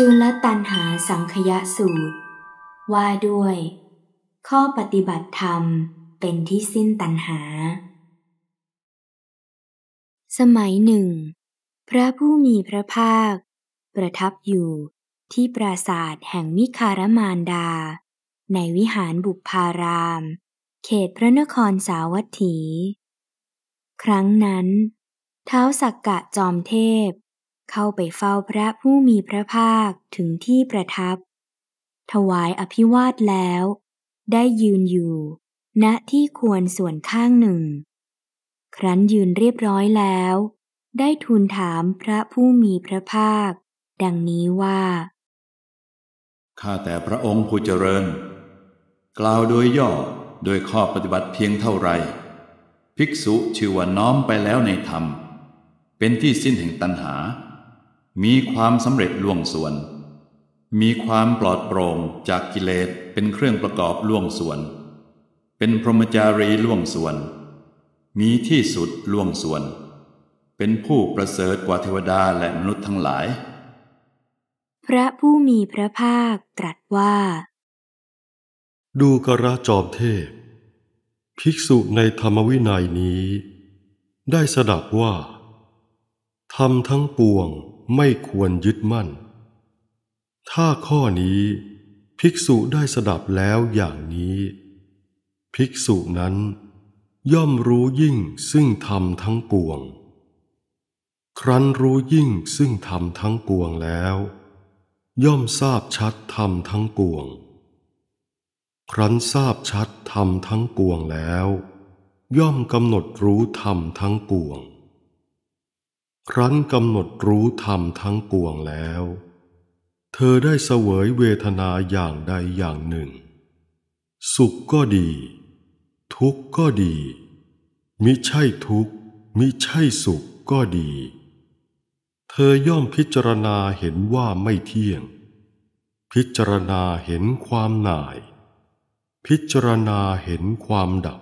จุลตันหาสังคยสูตร ว่าด้วย ข้อปฏิบัติธรรมเป็นที่สิ้นตันหา สมัยหนึ่ง พระผู้มีพระภาค ประทับอยู่ที่ปราสาทแห่งมิคารมานดา ในวิหารบุพาราม เขตพระนครสาวัตถี ครั้งนั้น เท้าสักกะจอมเทพเข้าไปเฝ้าพระผู้มีพระภาคถึงที่ประทับ ถวายอภิวาทแล้ว ได้ยืนอยู่ ณที่ควรส่วนข้างหนึ่ง ครั้นยืนเรียบร้อยแล้ว ได้ทูลถามพระผู้มีพระภาค ดังนี้ว่า ข้าแต่พระองค์ผู้เจริญ กล่าวโดยย่อโดยข้อปฏิบัติเพียงเท่าไรภิกษุ ชื่อว่าน้อมไปแล้วในธรรม เป็นที่สิ้นแห่งตัณหามีความสำเร็จล่วงส่วน มีความปลอดโปร่งจากกิเลสเป็นเครื่องประกอบล่วงส่วน เป็นพรหมจารีล่วงส่วน มีที่สุดล่วงส่วน เป็นผู้ประเสริฐกว่าเทวดาและมนุษย์ทั้งหลาย พระผู้มีพระภาคตรัสว่า ดูกระจอมเทพ ภิกษุในธรรมวินัยนี้ ได้สดับว่าทำทั้งปวงไม่ควรยึดมั่น ถ้าข้อนี้ ภิกษุได้สดับแล้วอย่างนี้ ภิกษุนั้น ย่อมรู้ยิ่งซึ่งธรรมทั้งปวง ครั้นรู้ยิ่งซึ่งธรรมทั้งปวงแล้ว ย่อมทราบชัดธรรมทั้งปวง ครั้นทราบชัดธรรมทั้งปวงแล้ว ย่อมกำหนดรู้ธรรมทั้งปวงครั้นกำหนดรู้ธรรมทั้งปวงแล้ว เธอได้เสวยเวทนาอย่างใดอย่างหนึ่ง สุขก็ดี ทุกข์ก็ดีมิใช่ทุกข์มิใช่สุขก็ดี เธอย่อมพิจารณาเห็นว่าไม่เที่ยง พิจารณาเห็นความหน่าย พิจารณาเห็นความดับ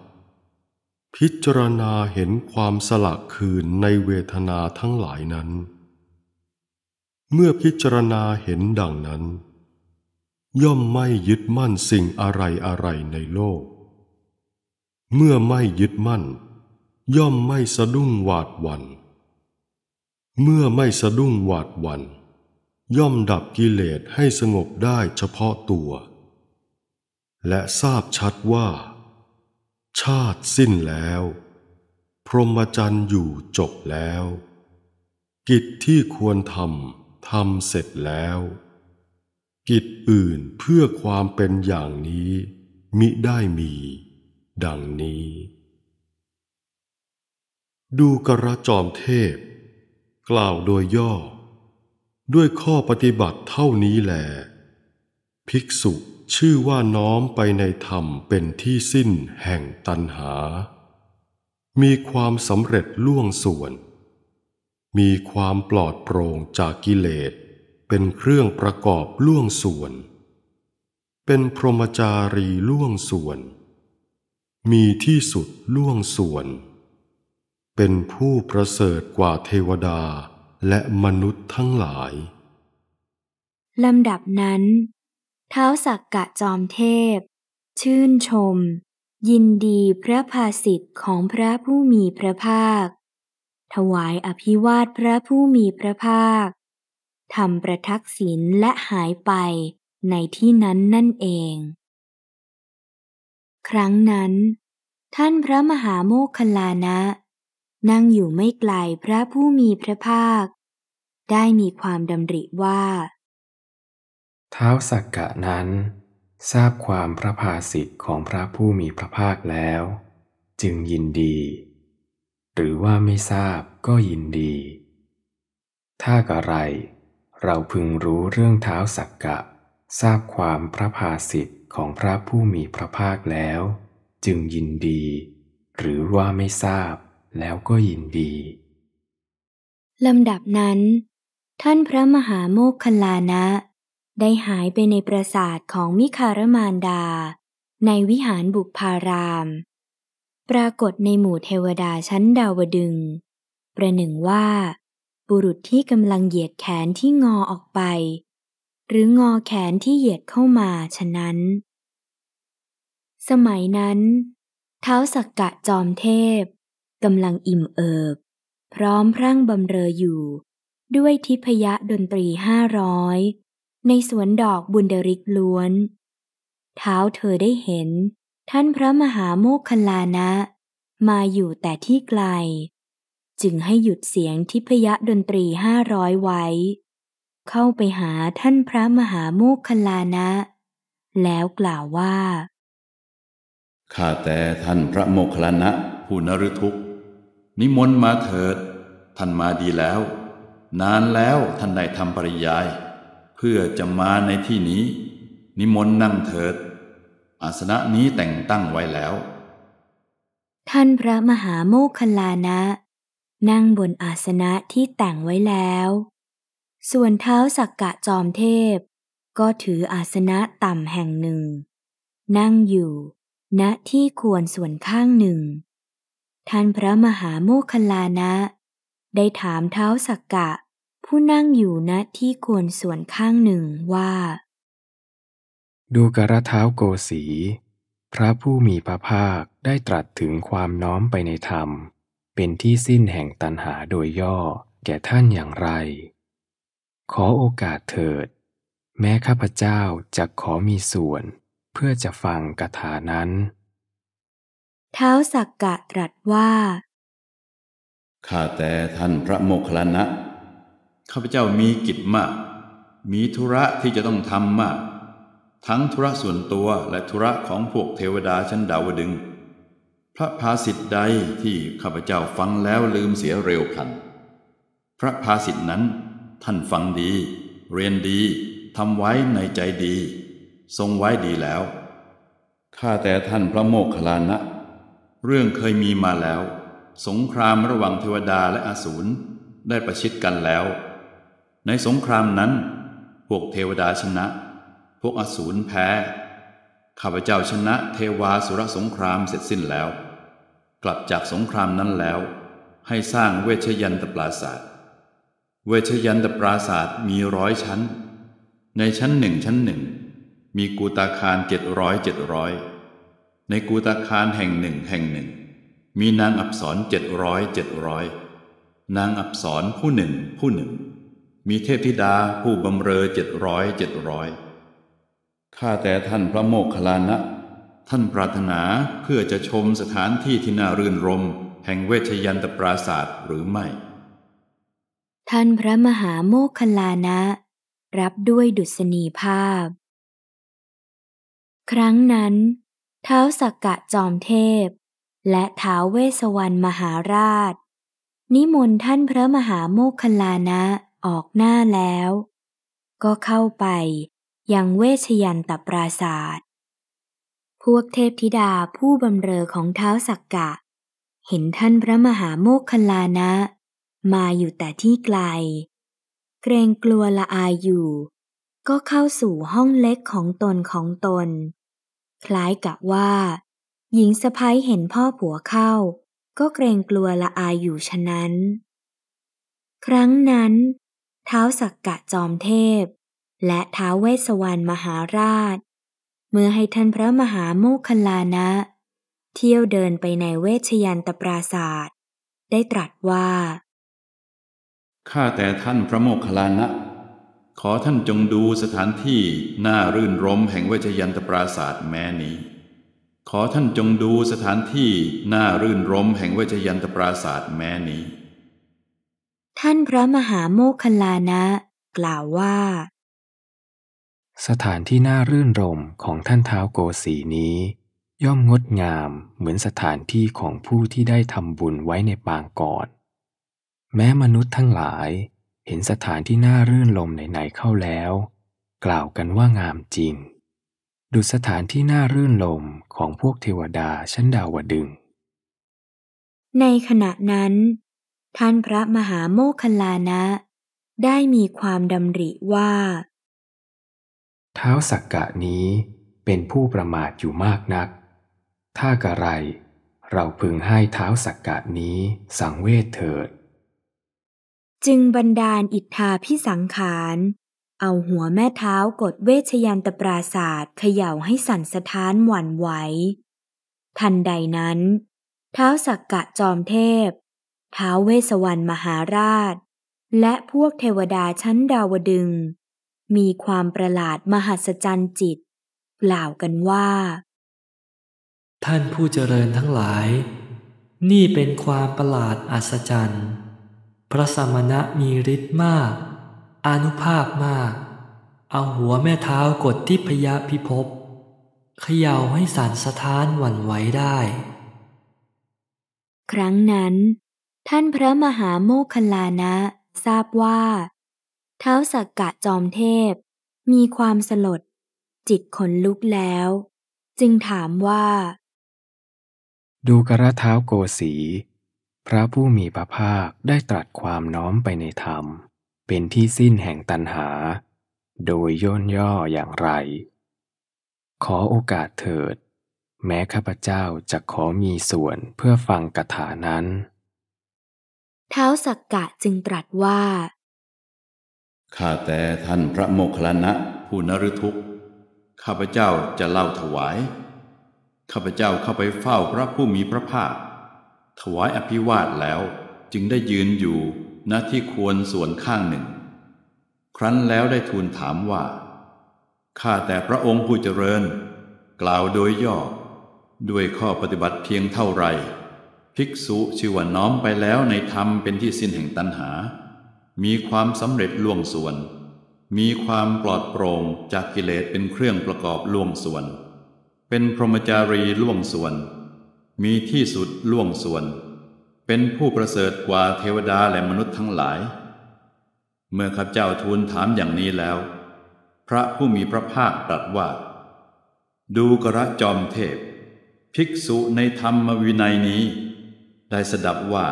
พิจารณาเห็นความสละคืนในเวทนาทั้งหลายนั้น เมื่อพิจารณาเห็นดังนั้น ย่อมไม่ยึดมั่นสิ่งอะไรอะไรในโลก เมื่อไม่ยึดมั่น ย่อมไม่สะดุ้งหวาดวัน เมื่อไม่สะดุ้งหวาดวัน ย่อมดับกิเลสให้สงบได้เฉพาะตัว และทราบชัดว่าชาติสิ้นแล้ว พรหมจรรย์อยู่จบแล้ว กิจที่ควรทำทำเสร็จแล้ว กิจอื่นเพื่อความเป็นอย่างนี้ มิได้มีดังนี้ ดูกระจอมเทพ กล่าวโดยย่อ ด้วยข้อปฏิบัติเท่านี้แหลภิกษุชื่อว่าน้อมไปในธรรมเป็นที่สิ้นแห่งตัณหา มีความสำเร็จล่วงส่วน มีความปลอดโปร่งจากกิเลส เป็นเครื่องประกอบล่วงส่วน เป็นพรหมจารีล่วงส่วน มีที่สุดล่วงส่วน เป็นผู้ประเสริฐกว่าเทวดาและมนุษย์ทั้งหลาย ลำดับนั้นท้าวสักกะจอมเทพ ชื่นชม ยินดีพระภาสิทธิ์ของพระผู้มีพระภาค ถวายอภิวาทพระผู้มีพระภาคทำประทักษิณและหายไปในที่นั้นนั่นเอง ครั้งนั้น ท่านพระมหาโมคคลานะ นั่งอยู่ไม่ไกลพระผู้มีพระภาค ได้มีความดำริว่าท้าวสักกะนั้น ทราบความพระภาสิทธิ์ของพระผู้มีพระภาคแล้ว จึงยินดี หรือว่าไม่ทราบก็ยินดี ถ้ากะไร เราพึงรู้เรื่องเท้าสักกะ ทราบความพระภาสิทธิ์ของพระผู้มีพระภาคแล้ว จึงยินดี หรือว่าไม่ทราบแล้วก็ยินดี ลำดับนั้น ท่านพระมหาโมคคลานะได้หายไปในปราสาทของมิคารมานดา ในวิหารบุพาราม ปรากฏในหมู่เทวดาชั้นดาวดึง ประหนึ่งว่า บุรุษที่กำลังเหยียดแขนที่งอออกไป หรืองอแขนที่เหยียดเข้ามาฉะนั้น สมัยนั้น เท้าสักกะจอมเทพกำลังอิ่มเอิบ พร้อมพรั่งบำเรออยู่ ด้วยทิพยะดนตรีห้าร้อยในสวนดอกบุญเดริกล้วน เท้าเธอได้เห็น ท่านพระมหาโมคคลานะ มาอยู่แต่ที่ไกล จึงให้หยุดเสียงทิพยดนตรีห้าร้อยไว้ เข้าไปหาท่านพระมหาโมคคลานะ แล้วกล่าวว่า ข้าแต่ท่านพระโมคคลลานะผู้นรุทุกนิมนต์มาเถิด ท่านมาดีแล้ว นานแล้วท่านได้ทำปริยายเพื่อจะมาในที่นี้ นิมนต์นั่งเถิด อาสนะนี้แต่งตั้งไว้แล้ว ท่านพระมหาโมคคลานะ นั่งบนอาสนะที่แต่งไว้แล้ว ส่วนเท้าสักกะจอมเทพ ก็ถืออาสนะต่ำแห่งหนึ่ง นั่งอยู่ณนะที่ควรส่วนข้างหนึ่ง ท่านพระมหาโมคคลานะ ได้ถามเท้าสักกะผู้นั่งอยู่ณที่โคนส่วนข้างหนึ่งว่า ดูกระเท้าโกสี พระผู้มีพระภาคได้ตรัสถึงความน้อมไปในธรรม เป็นที่สิ้นแห่งตันหาโดยย่อแก่ท่านอย่างไร ขอโอกาสเถิด แม้ข้าพเจ้าจะขอมีส่วนเพื่อจะฟังกถานั้น เท้าสักกะตรัสว่า ข้าแต่ท่านพระโมคคัลลนะข้าพเจ้ามีกิจมาก มีธุระที่จะต้องทำมาก ทั้งธุระส่วนตัวและธุระของพวกเทวดาชั้นดาวดึง พระภาสิทธิ์ใดที่ข้าพเจ้าฟังแล้วลืมเสียเร็วพัน พระภาสิทธิ์นั้น ท่านฟังดี เรียนดี ทำไว้ในใจดี ทรงไว้ดีแล้ว ข้าแต่ท่านพระโมคคัลลานะ เรื่องเคยมีมาแล้ว สงครามระหว่างเทวดาและอสูรได้ประชิดกันแล้วในสงครามนั้น พวกเทวดาชนะ พวกอสูรแพ้ ข้าพเจ้าชนะเทวาสุรสงครามเสร็จสิ้นแล้ว กลับจากสงครามนั้นแล้ว ให้สร้างเวชยันตปราศาสตร์เวชยันตปราศาสตร์มีร้อยชั้น ในชั้นหนึ่งชั้นหนึ่ง มีกูตาคารเจ็ดร้อยเจ็ดร้อย ในกูตาคารแห่งหนึ่งแห่งหนึ่ง มีนางอับสรเจ็ดร้อยเจ็ดร้อย นางอับสรผู้หนึ่งผู้หนึ่งมีเทพธิดาผู้บำเรอเจ็ดร้อยเจ็ดร้อยข้าแต่ท่านพระโมคคัลลานะ ท่านปรารถนาเพื่อจะชมสถานที่ที่น่ารื่นรม แห่งเวชยันตปราศาสตร์หรือไม่ ท่านพระมหาโมคคัลลานะ รับด้วยดุษณีภาพ ครั้งนั้น เท้าสักกะจอมเทพ และเท้าเวสวรรณมหาราช นิมนต์ท่านพระมหาโมคคัลลานะออกหน้าแล้ว ก็เข้าไป ยังเวชยันตปราศาสตร์พวกเทพธิดาผู้บำเรอของเท้าสักกะ เห็นท่านพระมหาโมกคลานะ มาอยู่แต่ที่ไกล เกรงกลัวละอายอยู่ ก็เข้าสู่ห้องเล็กของตนของตน คล้ายกับว่า หญิงสะพ้ยเห็นพ่อผัวเข้า ก็เกรงกลัวละอายอยู่ฉะนั้น ครั้งนั้นท้าวสักกะจอมเทพ และท้าวเวสวรรณมหาราช เมื่อให้ท่านพระมหาโมคคลานะ เที่ยวเดินไปในเวชยันตปราศาสตร์ได้ตรัสว่าข้าแต่ท่านพระโมคคลานะขอท่านจงดูสถานที่น่ารื่นรมแห่งเวชยันตปราศาสตร์แม้นี้ขอท่านจงดูสถานที่น่ารื่นรมแห่งเวชยันตปราศาสตร์แม้นี้ท่านพระมหาโมคคลานะกล่าวว่า สถานที่น่ารื่นรมของท่านเท้าโกสีนี้ ย่อมงดงามเหมือนสถานที่ของผู้ที่ได้ทำบุญไว้ในปางก่อน แม้มนุษย์ทั้งหลาย เห็นสถานที่น่ารื่นรมไหนๆเข้าแล้ว กล่าวกันว่างามจริง ดูสถานที่น่ารื่นรมของพวกเทวดาชั้นดาวดึงในขณะนั้นท่านพระมหาโมคคลานะ ได้มีความดำริว่า เท้าสักกะนี้เป็นผู้ประมาทอยู่มากนัก ถ้ากระไร เราพึงให้เท้าสักกะนี้สังเวทเถิด จึงบันดาลอิทธาพิสังขาร เอาหัวแม่เท้ากดเวชยันตปราศาสตร์เขย่าให้สั่นสะท้านหวั่นไหวทันใดนั้น เท้าสักกะจอมเทพท้าวเวสวรรณมหาราช และพวกเทวดาชั้นดาวดึง มีความประหลาดมหัศจรรย์จิตกล่าวกันว่า ท่านผู้เจริญทั้งหลาย นี่เป็นความประหลาดอัศจรรย์พระสมณะมีฤทธิ์มากอนุภาพมาก เอาหัวแม่เท้ากดที่พยาพิภพเขย่าให้สารสะท้านหวั่นไหวได้ ครั้งนั้นท่านพระมหาโมคคลานะ ทราบว่า เท้าสักกะจอมเทพ มีความสลด จิตขนลุกแล้ว จึงถามว่า ดูกระเท้าโกสี พระผู้มีพระภาคได้ตรัสความน้อมไปในธรรม เป็นที่สิ้นแห่งตัณหา โดยย่นย่ออย่างไร ขอโอกาสเถิด แม้ข้าพเจ้าจะขอมีส่วนเพื่อฟังกถานั้นท้าวสักกะจึงตรัสว่า ข้าแต่ท่านพระโมคคัลลานะผู้นรุทุกขข้าพเจ้าจะเล่าถวาย ข้าพเจ้าเข้าไปเฝ้าพระผู้มีพระภาค ถวายอภิวาทแล้วจึงได้ยืนอยู่ณที่ควรส่วนข้างหนึ่ง ครั้นแล้วได้ทูลถามว่าข้าแต่พระองค์ผู้เจริญ กล่าวโดยย่อด้วยข้อปฏิบัติเพียงเท่าไรภิกษุชื่อว่าน้อมไปแล้วในธรรมเป็นที่สิ้นแห่งตัณหา มีความสำเร็จล่วงส่วน มีความปลอดโปร่งจากกิเลสเป็นเครื่องประกอบล่วงส่วน เป็นพรหมจารีล่วงส่วน มีที่สุดล่วงส่วน เป็นผู้ประเสริฐกว่าเทวดาและมนุษย์ทั้งหลาย เมื่อข้าเจ้าทูลถามอย่างนี้แล้ว พระผู้มีพระภาคตรัสว่า ดูกระจอมเทพ ภิกษุในธรรมวินัยนี้ได้สดับว่า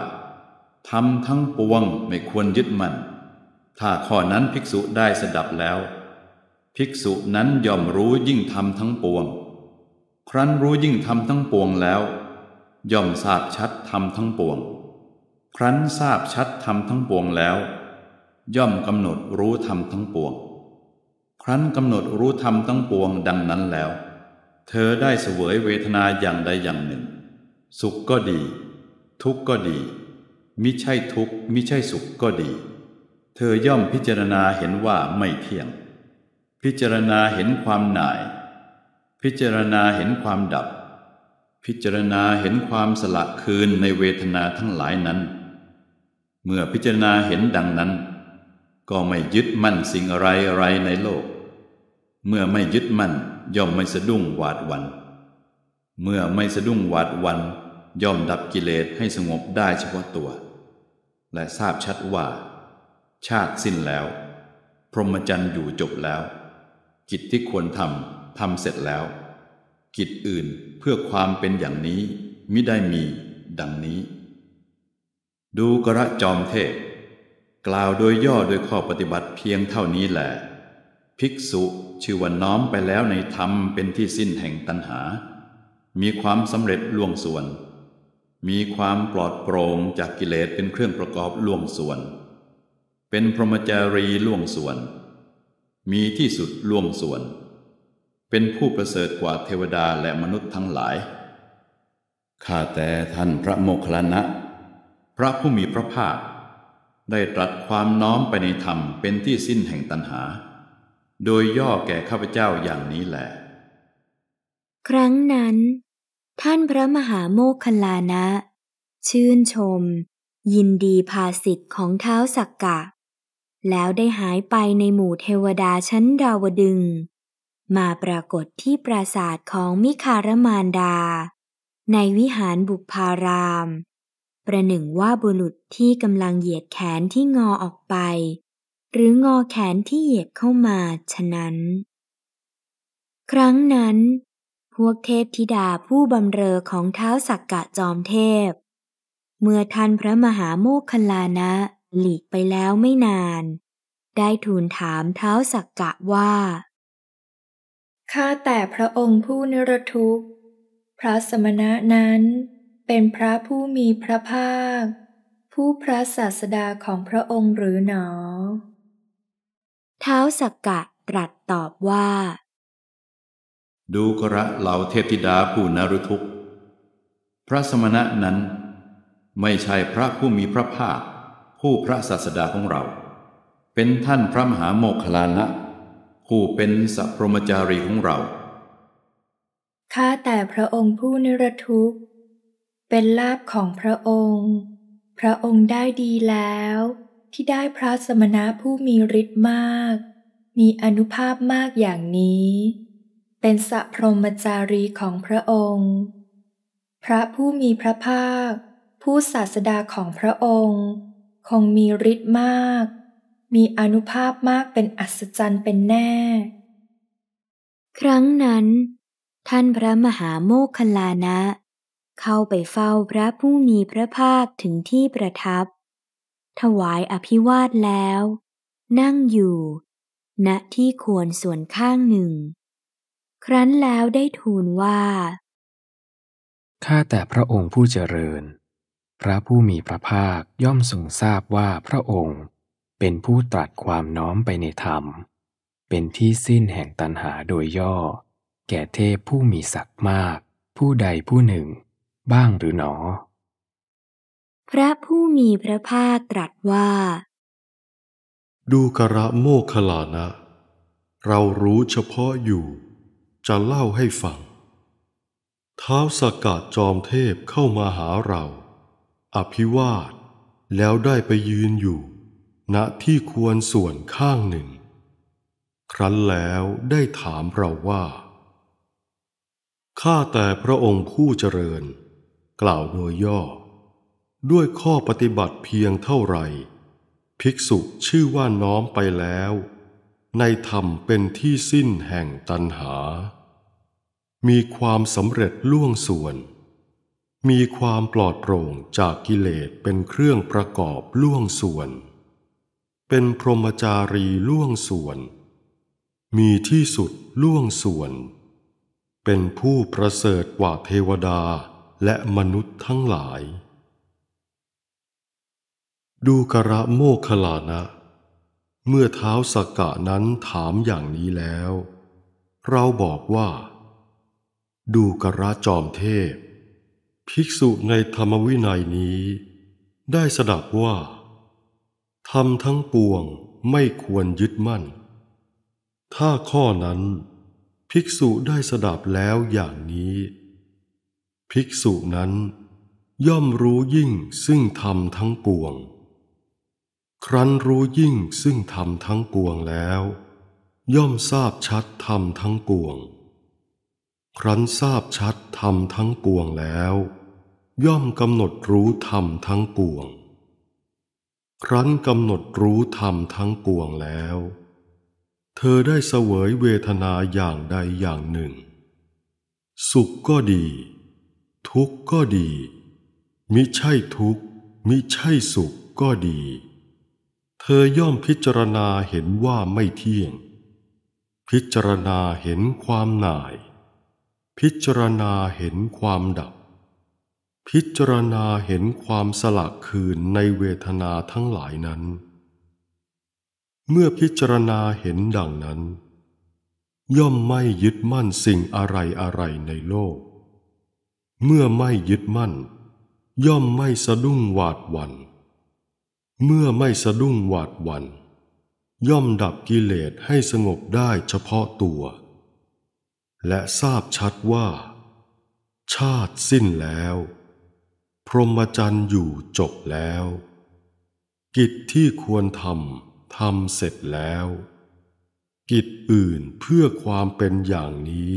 ทำทั้งปวงไม่ควรยึดมัน่นถ้าข้อนั้นภิกษุได้สดับแล้ว ภิกษุนั้นยอมรู้ยิ่งทำทั้งปวง ครั้นรู้ยิ่งทำทั้งปวงแล้ว ย่อมทราบชัดทำทั้งปวง ครั้นทราบชัดทำทั้งปวงแล้ว ย่อมกำหนดรู้ทำทั้งปวงครั้นกำหนดรู้ทำทั้งปวงดังนั้นแล้ว เธอได้เสวยเวทนาอย่างใดอย่างหนึ่ง สุขก็ดีทุกข์ก็ดี มิใช่ทุกข์มิใช่สุขก็ดี เธอย่อมพิจารณาเห็นว่าไม่เที่ยง พิจารณาเห็นความหน่าย พิจารณาเห็นความดับ พิจารณาเห็นความสละคืนในเวทนาทั้งหลายนั้น เมื่อพิจารณาเห็นดังนั้น ก็ไม่ยึดมั่นสิ่งอะไรอะไรในโลก เมื่อไม่ยึดมั่นย่อมไม่สะดุ้งหวาดวัน เมื่อไม่สะดุ้งหวาดวันย่อมดับกิเลสให้สงบได้เฉพาะตัว และทราบชัดว่า ชาติสิ้นแล้ว พรหมจรรย์อยู่จบแล้ว กิจที่ควรทำทำเสร็จแล้ว กิจอื่นเพื่อความเป็นอย่างนี้มิได้มีดังนี้ ดูกระจอมเทพกล่าวโดยย่อโดยข้อปฏิบัติเพียงเท่านี้แหละ ภิกษุ ชื่อว่าน้อมไปแล้วในธรรมเป็นที่สิ้นแห่งตัณหา มีความสำเร็จล่วงส่วนมีความปลอดโปร่งจากกิเลสเป็นเครื่องประกอบล่วงส่วน เป็นพรหมจารีล่วงส่วน มีที่สุดล่วงส่วน เป็นผู้ประเสริฐกว่าเทวดาและมนุษย์ทั้งหลาย ข้าแต่ท่านพระโมคคัลลนะ พระผู้มีพระภาค ได้ตรัสความน้อมไปในธรรมเป็นที่สิ้นแห่งตัณหา โดยย่อแก่ข้าพเจ้าอย่างนี้แหละ ครั้งนั้นท่านพระมหาโมคคลานะ ชื่นชม ยินดีภาสิทธิ์ของเท้าสักกะ แล้วได้หายไปในหมู่เทวดาชั้นดาวดึง มาปรากฏที่ปราสาทของมิคารมานดา ในวิหารบุพาราม ประหนึ่งว่าบุรุษที่กำลังเหยียดแขนที่งอออกไป หรืองอแขนที่เหยียดเข้ามาฉะนั้น ครั้งนั้นพวกเทพธิดาผู้บำเรอของเท้าสักกะจอมเทพ เมื่อท่านพระมหาโมคคลานะหลีกไปแล้วไม่นาน ได้ทูลถามเท้าสักกะว่า ข้าแต่พระองค์ผู้นิรทุกข์พระสมณะนั้นเป็นพระผู้มีพระภาค ผู้พระศาสดาของพระองค์หรือหนอ เท้าสักกะตรัสตอบว่าดูกระเหล่าเทพธิดาผู้นรุทุกพระสมณะนั้น ไม่ใช่พระผู้มีพระภาค ผู้พระศาสดาของเรา เป็นท่านพระมหาโมคลานะผู้เป็นสัพพมจารีของเรา ข้าแต่พระองค์ผู้นรทุกข์เป็นลาบของพระองค์ พระองค์ได้ดีแล้ว ที่ได้พระสมณะผู้มีฤทธิ์มาก มีอนุภาพมากอย่างนี้เป็นสัพรมจารีของพระองค์ พระผู้มีพระภาค ผู้ศาสดาของพระองค์ คงมีฤทธิ์มาก มีอนุภาพมากเป็นอัศจรรย์เป็นแน่ ครั้งนั้น ท่านพระมหาโมคคลานะ เข้าไปเฝ้าพระผู้มีพระภาคถึงที่ประทับ ถวายอภิวาทแล้ว นั่งอยู่ ณที่ควรส่วนข้างหนึ่งครั้นแล้วได้ทูลว่า ข้าแต่พระองค์ผู้เจริญ พระผู้มีพระภาคย่อมทรงทราบว่าพระองค์เป็นผู้ตรัสความน้อมไปในธรรม เป็นที่สิ้นแห่งตันหาโดยย่อ แก่เทพผู้มีศักดิ์มาก ผู้ใดผู้หนึ่ง บ้างหรือหนอ พระผู้มีพระภาคตรัสว่า ดูกระโมคขลานะ เรารู้เฉพาะอยู่จะเล่าให้ฟังท้าวสกัดจอมเทพเข้ามาหาเรา อภิวาท แล้วได้ไปยืนอยู่ ณที่ควรส่วนข้างหนึ่ง ครั้นแล้วได้ถามเราว่า ข้าแต่พระองค์ผู้เจริญ กล่าวโดยย่อ ด้วยข้อปฏิบัติเพียงเท่าไหร่ ภิกษุชื่อว่าน้อมไปแล้ว ในธรรมเป็นที่สิ้นแห่งตัณหามีความสำเร็จล่วงส่วน มีความปลอดโปร่งจากกิเลสเป็นเครื่องประกอบล่วงส่วน เป็นพรหมจารีล่วงส่วน มีที่สุดล่วงส่วน เป็นผู้ประเสริฐกว่าเทวดาและมนุษย์ทั้งหลาย ดูกระโมคลานะเมื่อเท้าสกกะนั้นถามอย่างนี้แล้ว เราบอกว่าดูกระจอมเทพ ภิกษุในธรรมวินัยนี้ ได้สดับว่าทำมทั้งปวงไม่ควรยึดมั่น ถ้าข้อนั้น ภิกษุได้สดับแล้วอย่างนี้ ภิกษุนั้น ย่อมรู้ยิ่งซึ่งธรรมทั้งปวง ครั้นรู้ยิ่งซึ่งธรรมทั้งปวงแล้ว ย่อมทราบชัดธรรมทั้งปวงครั้นทราบชัด ธรรมทั้งปวงแล้ว ย่อมกำหนดรู้ธรรมทั้งปวง ครั้นกำหนดรู้ธรรมทั้งปวงแล้ว เธอได้เสวยเวทนาอย่างใดอย่างหนึ่ง สุขก็ดี ทุกข์ก็ดีมิใช่ทุกข์มิใช่สุขก็ดี เธอย่อมพิจารณาเห็นว่าไม่เที่ยง พิจารณาเห็นความหน่ายพิจารณาเห็นความดับ พิจารณาเห็นความสละคืนในเวทนาทั้งหลายนั้น เมื่อพิจารณาเห็นดังนั้น ย่อมไม่ยึดมั่นสิ่งอะไรอะไรในโลก เมื่อไม่ยึดมั่น ย่อมไม่สะดุ้งหวาดหวัน่นเมื่อไม่สะดุ้งหวาดหวัน่นย่อมดับกิเลสให้สงบได้เฉพาะตัวและทราบชัดว่า ชาติสิ้นแล้ว พรหมจรรย์อยู่จบแล้ว กิจที่ควรทำทำเสร็จแล้ว กิจอื่นเพื่อความเป็นอย่างนี้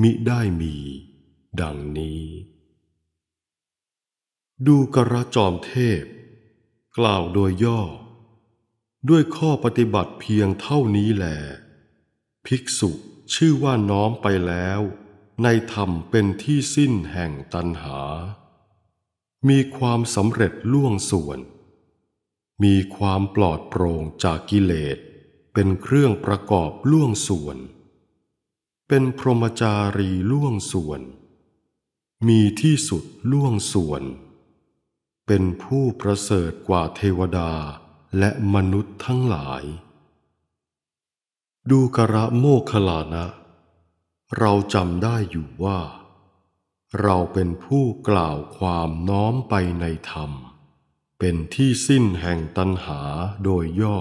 มิได้มีดังนี้ ดูกระจอมเทพ กล่าวโดยย่อ ด้วยข้อปฏิบัติเพียงเท่านี้แหลภิกษุชื่อว่าน้อมไปแล้ว ในธรรมเป็นที่สิ้นแห่งตัณหา มีความสำเร็จล่วงส่วน มีความปลอดโปร่งจากกิเลสเป็นเครื่องประกอบล่วงส่วน เป็นพรหมจารีล่วงส่วน มีที่สุดล่วงส่วน เป็นผู้ประเสริฐกว่าเทวดาและมนุษย์ทั้งหลายดูกระโมคขลานะ เราจำได้อยู่ว่า เราเป็นผู้กล่าวความน้อมไปในธรรม เป็นที่สิ้นแห่งตัณหาโดยย่อ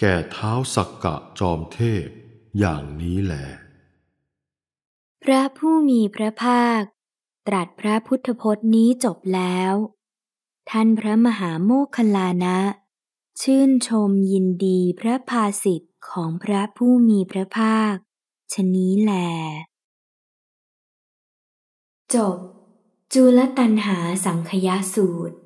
แก่เท้าสักกะจอมเทพอย่างนี้แหลพระผู้มีพระภาค ตรัสพระพุทธพจน์นี้จบแล้ว ท่านพระมหาโมคคลานะชื่นชมยินดีพระภาสิทธิ์ของพระผู้มีพระภาคชนี้แล จบ จุลตันหาสังคยสูตร